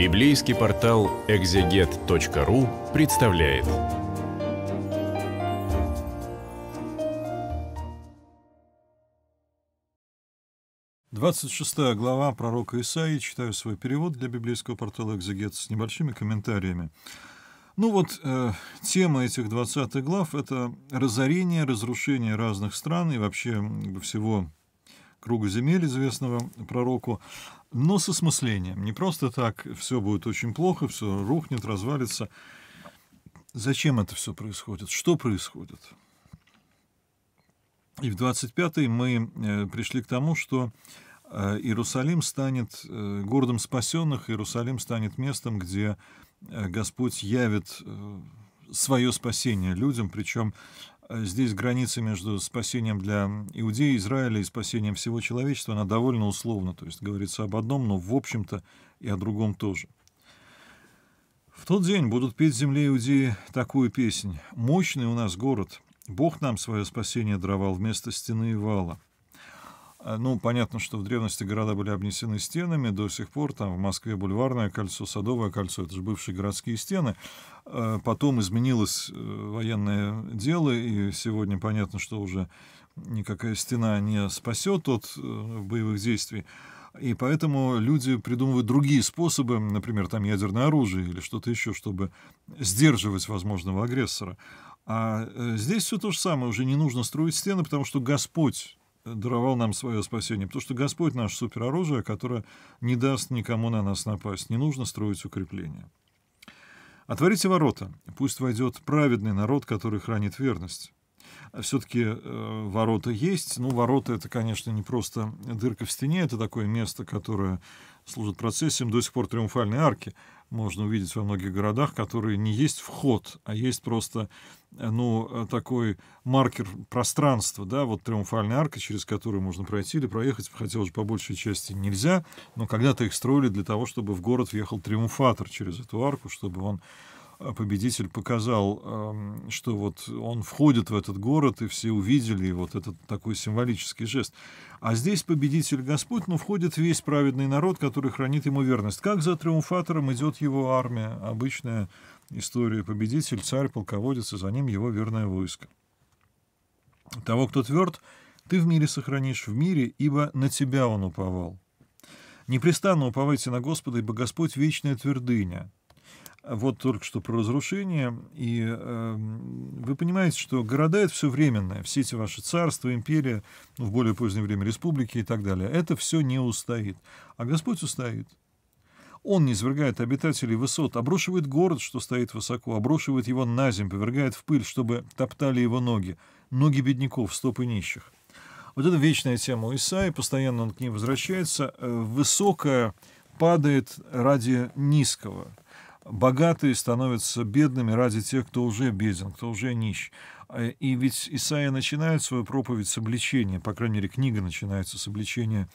Библейский портал exeget.ru представляет. Двадцать шестая глава пророка Исаии. Читаю свой перевод для библейского портала «Экзегет» с небольшими комментариями. Ну вот, э, тема этих двадцатых глав — это разорение, разрушение разных стран и вообще всего круга земель, известного пророку, но с осмыслением. Не просто так все будет очень плохо, все рухнет, развалится. Зачем это все происходит? Что происходит? И в 25-й мы э, пришли к тому, что э, Иерусалим станет э, городом спасенных, Иерусалим станет местом, где Господь явит свое спасение людям, причем Э, здесь граница между спасением для Иудеи, Израиля и спасением всего человечества, она довольно условна. То есть говорится об одном, но в общем-то и о другом тоже. В тот день будут петь земле Иудеи такую песнь. «Мощный у нас город, Бог нам свое спасение даровал вместо стены и вала». А, ну, понятно, что в древности города были обнесены стенами, до сих пор там в Москве бульварное кольцо, садовое кольцо, это же бывшие городские стены. А, потом изменилось э, военное дело, и сегодня понятно, что уже никакая стена не спасет от э, боевых действий. И поэтому люди придумывают другие способы, например, там ядерное оружие или что-то еще, чтобы сдерживать возможного агрессора. А э, здесь все то же самое, уже не нужно строить стены, потому что Господь даровал нам свое спасение. Потому что Господь наш супероружие, которое не даст никому на нас напасть. Не нужно строить укрепления. Отворите ворота, пусть войдет праведный народ, который хранит верность. Все-таки э, ворота есть. Ну, ворота — это, конечно, не просто дырка в стене, это такое место, которое служит процессием до сих пор триумфальной арки можно увидеть во многих городах, которые не есть вход, а есть просто э, ну, э, такой маркер пространства, да, вот триумфальная арка, через которую можно пройти или проехать, хотелось бы по большей части нельзя, но когда-то их строили для того, чтобы в город въехал триумфатор через эту арку, чтобы он а победитель показал, эм, что вот он входит в этот город, и все увидели вот этот такой символический жест. А здесь победитель Господь, но входит весь праведный народ, который хранит ему верность. Как за триумфатором идет его армия, обычная история. Победитель, царь, полководец, и за ним его верное войско. Того, кто тверд, ты в мире сохранишь, в мире, ибо на тебя он уповал. Непрестанно уповайте на Господа, ибо Господь — вечная твердыня. Вот только что про разрушение. И э, вы понимаете, что города — это все временное. Все эти ваши царства, империя, ну, в более позднее время республики и так далее. Это все не устоит. А Господь устоит. Он не извергает обитателей высот, обрушивает город, что стоит высоко, обрушивает его на землю, повергает в пыль, чтобы топтали его ноги, ноги бедняков, стопы нищих. Вот это вечная тема у Исаи, постоянно он к ней возвращается. Э, высокое падает ради низкого — богатые становятся бедными ради тех, кто уже беден, кто уже нищ. Э, и ведь Исаия начинает свою проповедь с обличения, по крайней мере, книга начинается с обличения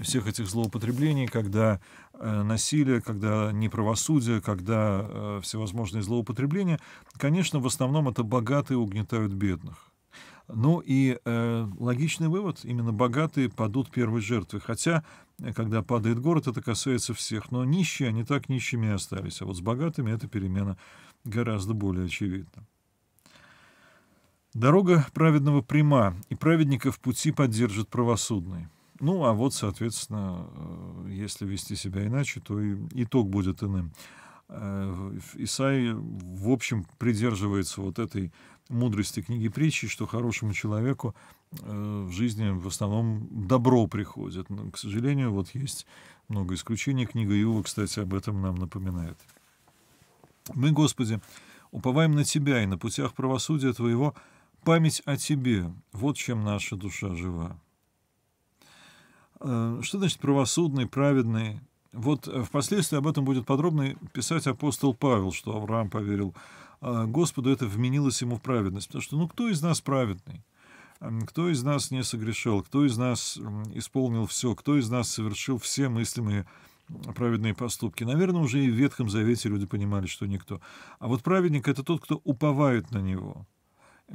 всех этих злоупотреблений, когда э, насилие, когда неправосудие, когда э, всевозможные злоупотребления. Конечно, в основном это богатые угнетают бедных. Ну и э, логичный вывод, именно богатые падут первой жертвой. Хотя, э, когда падает город, это касается всех. Но нищие, они так нищими и остались. А вот с богатыми эта перемена гораздо более очевидна. Дорога праведного пряма, и праведников пути поддержит правосудный. Ну, а вот, соответственно, э, если вести себя иначе, то и итог будет иным. Э, Исаи, в общем, придерживается вот этой мудрости книги притчи, что хорошему человеку э, в жизни в основном добро приходит. Но, к сожалению, вот есть много исключений. Книга Иова, кстати, об этом нам напоминает. Мы, Господи, уповаем на Тебя и на путях правосудия Твоего память о Тебе. Вот чем наша душа жива. Э, что значит правосудный, праведный? Вот э, впоследствии об этом будет подробно писать апостол Павел, что Авраам поверил а, Господу это вменилось ему в праведность. Потому что, ну, кто из нас праведный? Кто из нас не согрешил? Кто из нас исполнил все? Кто из нас совершил все мыслимые праведные поступки. Наверное, уже и в Ветхом Завете люди понимали, что никто. А вот праведник — это тот, кто уповает на него,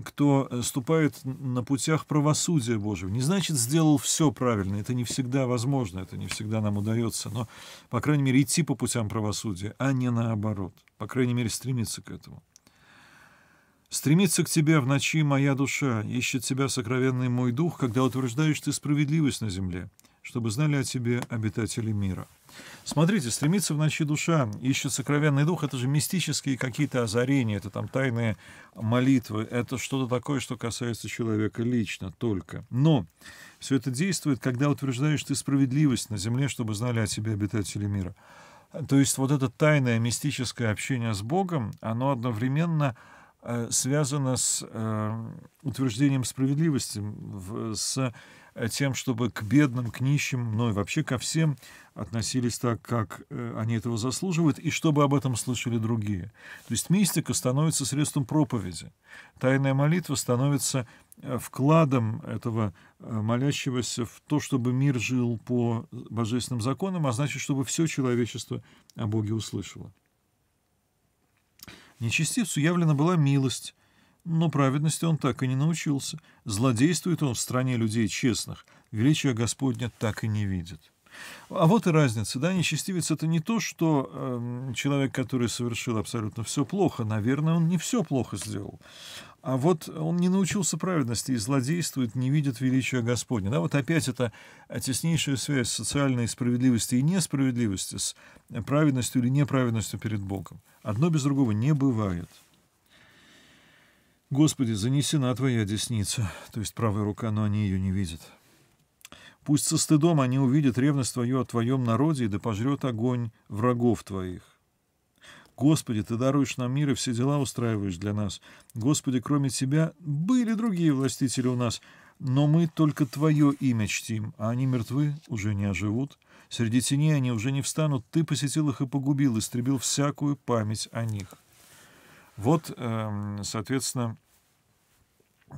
кто э, ступает на путях правосудия Божьего. Не значит, сделал все правильно. Это не всегда возможно, это не всегда нам удается. Но, по крайней мере, идти по путям правосудия, а не наоборот. По крайней мере, стремиться к этому. Стремится к тебе в ночи моя душа, ищет тебя сокровенный мой дух, когда утверждаешь ты справедливость на земле, чтобы знали о тебе обитатели мира. Смотрите, стремится в ночи душа, ищет сокровенный дух, это же мистические какие-то озарения, это там тайные молитвы, это что-то такое, что касается человека лично только. Но все это действует, когда утверждаешь ты справедливость на земле, чтобы знали о тебе обитатели мира. То есть вот это тайное мистическое общение с Богом, оно одновременно Э, связана с э, утверждением справедливости, с э, тем, чтобы к бедным, к нищим, ну и вообще ко всем относились так, как они этого заслуживают, и чтобы об этом слышали другие. То есть мистика становится средством проповеди. Тайная молитва становится вкладом этого молящегося в то, чтобы мир жил по божественным законам, а значит, чтобы все человечество о Боге услышало. Нечестивцу явлена была милость, но праведности он так и не научился. Злодействует он в стране людей честных, величия Господня так и не видит. А вот и разница, да, нечестивец это не то, что э, человек, который совершил абсолютно все плохо, наверное, он не все плохо сделал. А вот он не научился праведности и злодействует, не видит величия Господня. Да, вот опять это э, теснейшая связь социальной справедливости и несправедливости с э, праведностью или неправедностью перед Богом. Одно без другого не бывает. Господи, занесена Твоя десница, то есть правая рука, но они ее не видят. Пусть со стыдом они увидят ревность Твою о Твоем народе, и да пожрет огонь врагов Твоих. Господи, Ты даруешь нам мир и все дела устраиваешь для нас. Господи, кроме Тебя были другие властители у нас, но мы только Твое имя чтим, а они мертвы, уже не оживут. Среди теней они уже не встанут, Ты посетил их и погубил, истребил всякую память о них». Вот, эм, соответственно,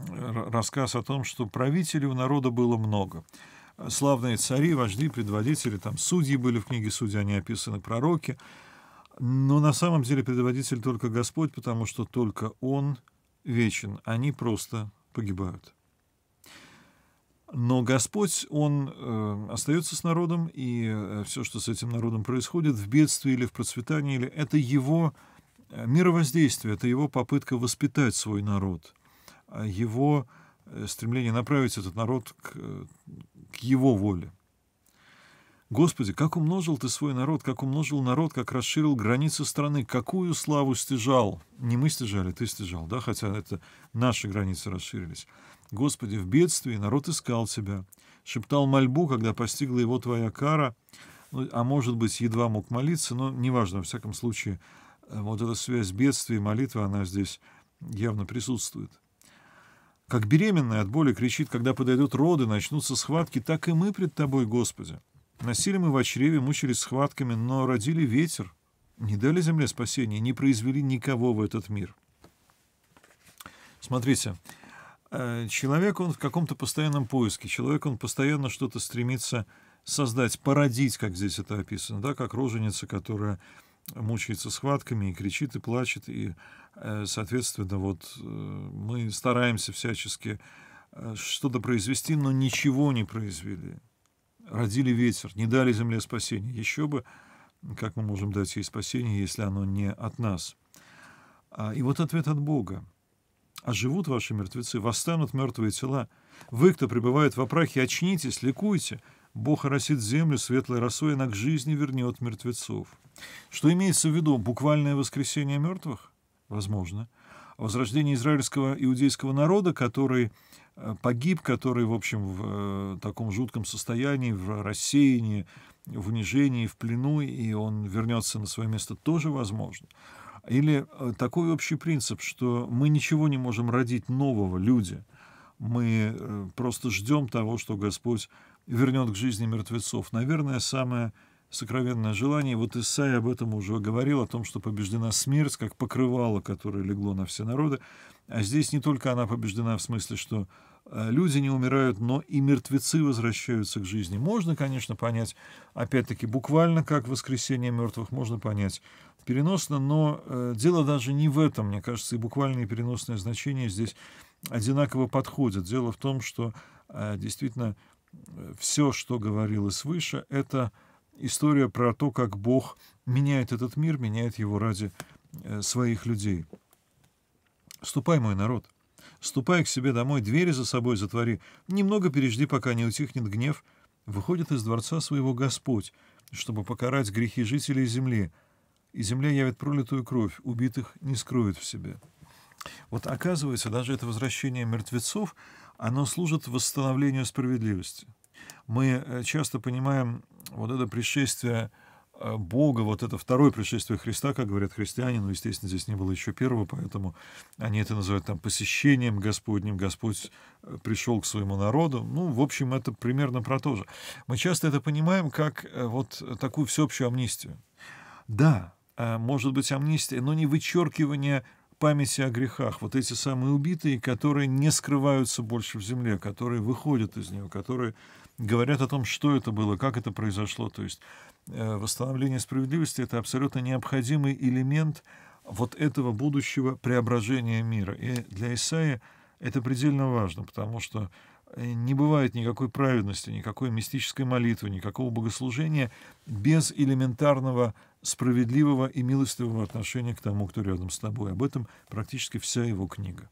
рассказ о том, что правителей у народа было много – славные цари, вожди, предводители, там судьи были в книге «Судьи», они описаны, пророки. Но на самом деле предводитель только Господь, потому что только Он вечен, они просто погибают. Но Господь, Он э, остается с народом, и э, все, что с этим народом происходит, в бедствии или в процветании, или это Его э, мировоздействие, это Его попытка воспитать свой народ, а его Э, стремление направить этот народ к, к его воле. Господи, как умножил ты свой народ, как умножил народ, как расширил границы страны, какую славу стяжал. Не мы стяжали, ты стяжал, да, хотя это наши границы расширились. Господи, в бедствии народ искал тебя, шептал мольбу, когда постигла его твоя кара, ну, а может быть, едва мог молиться, но неважно, во всяком случае, э, вот эта связь бедствия и молитвы, она здесь явно присутствует. Как беременная от боли кричит, когда подойдут роды, начнутся схватки, так и мы пред Тобой, Господи. Носили мы в чреве, мучились схватками, но родили ветер. Не дали земле спасения, не произвели никого в этот мир. Смотрите, э, человек, он в каком-то постоянном поиске, человек, он постоянно что-то стремится создать, породить, как здесь это описано, да, как роженица, которая мучается схватками и кричит, и плачет, и, э, соответственно, вот э, мы стараемся всячески э, что-то произвести, но ничего не произвели. Родили ветер, не дали земле спасения. Еще бы, как мы можем дать ей спасение, если оно не от нас? А, и вот ответ от Бога. А живут ваши мертвецы, восстанут мертвые тела. Вы, кто пребывает в прахе, очнитесь, ликуйте — Бог оросит землю светлой росой, и она к жизни вернет мертвецов. Что имеется в виду? Буквальное воскресение мертвых? Возможно. Возрождение израильского иудейского народа, который э, погиб, который, в общем, в э, таком жутком состоянии, в рассеянии, в унижении, в плену, и он вернется на свое место, тоже возможно. Или э, такой общий принцип, что мы ничего не можем родить нового, люди. Мы просто ждем того, что Господь вернет к жизни мертвецов. Наверное, самое сокровенное желание, вот Исаи об этом уже говорил, о том, что побеждена смерть, как покрывало, которое легло на все народы. А здесь не только она побеждена в смысле, что э, люди не умирают, но и мертвецы возвращаются к жизни. Можно, конечно, понять, опять-таки, буквально как воскресение мертвых, можно понять переносно, но э, дело даже не в этом, мне кажется, и буквальное и переносное значение здесь одинаково подходят. Дело в том, что э, действительно все, что говорилось выше, это история про то, как Бог меняет этот мир, меняет его ради э, своих людей. «Ступай, мой народ, ступай к себе домой, двери за собой затвори, немного пережди, пока не утихнет гнев. Выходит из дворца своего Господь, чтобы покарать грехи жителей земли, и земля явит пролитую кровь, убитых не скроет в себе». Вот оказывается, даже это возвращение мертвецов — оно служит восстановлению справедливости. Мы э, часто понимаем вот это пришествие э, Бога, вот это второе пришествие Христа, как говорят христиане, но, естественно, здесь не было еще первого, поэтому они это называют там посещением Господним, Господь э, пришел к своему народу. Ну, в общем, это примерно про то же. Мы часто это понимаем как вот такую всеобщую амнистию. Да, может быть, амнистия, но не вычеркивание памяти о грехах, вот эти самые убитые, которые не скрываются больше в земле, которые выходят из нее, которые говорят о том, что это было, как это произошло. То есть э, восстановление справедливости — это абсолютно необходимый элемент вот этого будущего преображения мира. И для Исаия это предельно важно, потому что Э, не бывает никакой праведности, никакой мистической молитвы, никакого богослужения без элементарного справедливого и милостивого отношения к тому, кто рядом с тобой. Об этом практически вся его книга.